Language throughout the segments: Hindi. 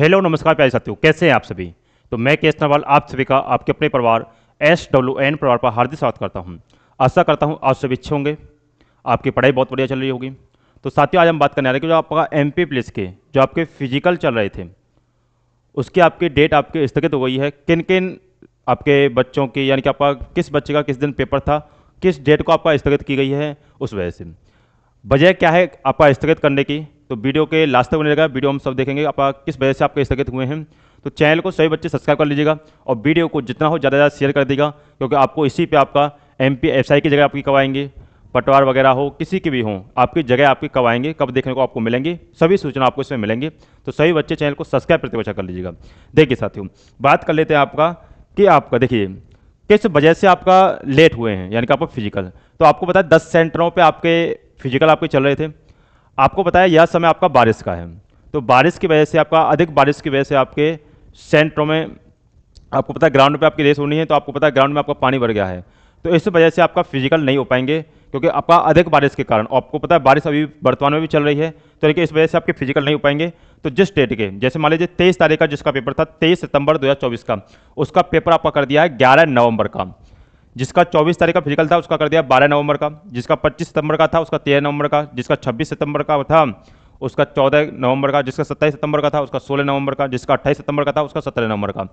हेलो नमस्कार प्यारे साथियों कैसे हैं आप सभी तो मैं केस नवाल आप सभी का आपके अपने परिवार एस डब्ल्यू एन परिवार पर हार्दिक स्वागत करता हूं आशा करता हूं आप सभी अच्छे होंगे आपकी पढ़ाई बहुत बढ़िया चल रही होगी तो साथियों आज हम बात करने आ रहे हैं कि जो आपका एम पी पुलिस के जो आपके फिजिकल चल रहे थे उसकी आपकी डेट आपके स्थगित हो गई है किन किन आपके बच्चों की यानी कि आपका किस बच्चे का किस दिन पेपर था किस डेट को आपका स्थगित की गई है उस वजह से वजह क्या है आपका स्थगित करने की तो वीडियो के लास्ट तक बनेगा वीडियो हम सब देखेंगे आप किस वजह से आपके स्थगित हुए हैं तो चैनल को सभी बच्चे सब्सक्राइब कर लीजिएगा और वीडियो को जितना हो ज़्यादा ज़्यादा शेयर कर दीजिएगा क्योंकि आपको इसी पे आपका एम पी एफ की जगह आपकी कब आएंगे पटवार वगैरह हो किसी की भी हो आपकी जगह आपकी कब आएंगे कब देखने को आपको मिलेंगे सभी सूचना आपको इसमें मिलेंगे तो सभी बच्चे चैनल को सब्सक्राइब प्रतिवचा कर लीजिएगा देखिए साथियों बात कर लेते हैं आपका कि आपका देखिए किस वजह से आपका लेट हुए हैं यानी कि आपका फिजिकल तो आपको पता है दस सेंटरों पर आपके फिजिकल आपके चल रहे थे आपको बताया यह समय आपका बारिश का है तो बारिश की वजह से आपका अधिक बारिश की वजह से आपके सेंटरों में आपको पता है ग्राउंड पे आपकी रेस होनी है तो आपको पता है ग्राउंड में आपका पानी भर गया है तो इस वजह से आपका फिजिकल नहीं हो पाएंगे क्योंकि आपका अधिक बारिश के कारण आपको पता है बारिश अभी वर्तमान में भी चल रही है तो लेकिन इस वजह से आपके फिजिकल नहीं हो पाएंगे तो जिस डेट के जैसे मान लीजिए तेईस तारीख का जिसका पेपर था तेईस सितंबर दो का उसका पेपर आपका कर दिया है ग्यारह नवंबर का जिसका 24 तारीख का फिजिकल था उसका कर दिया 12 नवंबर का जिसका 25 सितंबर का था उसका 13 नवंबर का जिसका 26 सितंबर का था उसका 14 नवंबर का जिसका 27 सितंबर का था उसका 16 नवंबर का जिसका 28 सितंबर का था उसका 17 नवंबर का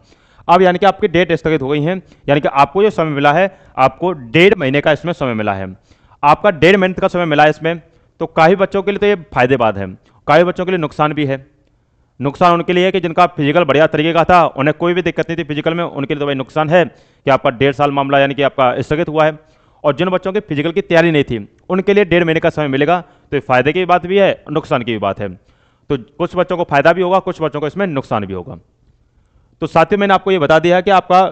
अब यानी कि आपकी डेट स्थगित हो गई है यानी कि आपको जो समय मिला है आपको डेढ़ महीने का इसमें समय मिला है आपका डेढ़ महीने का समय मिला है इसमें तो काफ़ी बच्चों के लिए तो ये फायदेमंद है काफ़ी बच्चों के लिए नुकसान भी है नुकसान उनके लिए है कि जिनका फिजिकल बढ़िया तरीके का था उन्हें कोई भी दिक्कत नहीं थी फिजिकल में उनके लिए तो भाई नुकसान है कि आपका डेढ़ साल मामला यानी कि आपका स्थगित हुआ है और जिन बच्चों की फिजिकल की तैयारी नहीं थी उनके लिए डेढ़ महीने का समय मिलेगा तो फायदे की बात भी है नुकसान की भी बात है तो कुछ बच्चों को फायदा भी होगा कुछ बच्चों को इसमें नुकसान भी होगा तो साथ ही मैंने आपको ये बता दिया कि आपका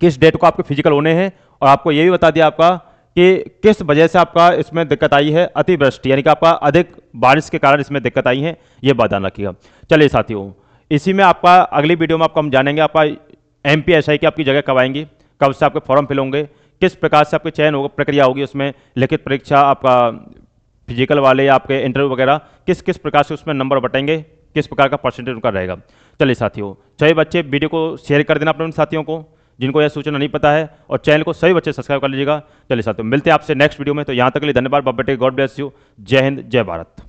किस डेट को आपके फिजिकल होने हैं और आपको ये भी बता दिया आपका कि किस वजह से आपका इसमें दिक्कत आई है अतिवृष्टि यानी कि आपका अधिक बारिश के कारण इसमें दिक्कत आई है ये बात ध्यान रखिएगा चलिए साथियों इसी में आपका अगली वीडियो में आपको हम जानेंगे आपका एम पी एस आई की आपकी जगह कब आएंगी कब से आपके फॉर्म फिल होंगे किस प्रकार से आपके चयन होगा प्रक्रिया होगी उसमें लिखित परीक्षा आपका फिजिकल वाले या आपके इंटरव्यू वगैरह किस किस प्रकार से उसमें नंबर बटेंगे किस प्रकार का परसेंटेज उनका रहेगा चलिए साथियों चाहे बच्चे वीडियो को शेयर कर देना अपने साथियों को जिनको यह सूचना नहीं पता है और चैनल को सभी बच्चे सब्सक्राइब कर लीजिएगा चलिए साथियों मिलते हैं आपसे नेक्स्ट वीडियो में तो यहाँ तक के लिए धन्यवाद बब्बे गॉड ब्लेस यू जय हिंद जय भारत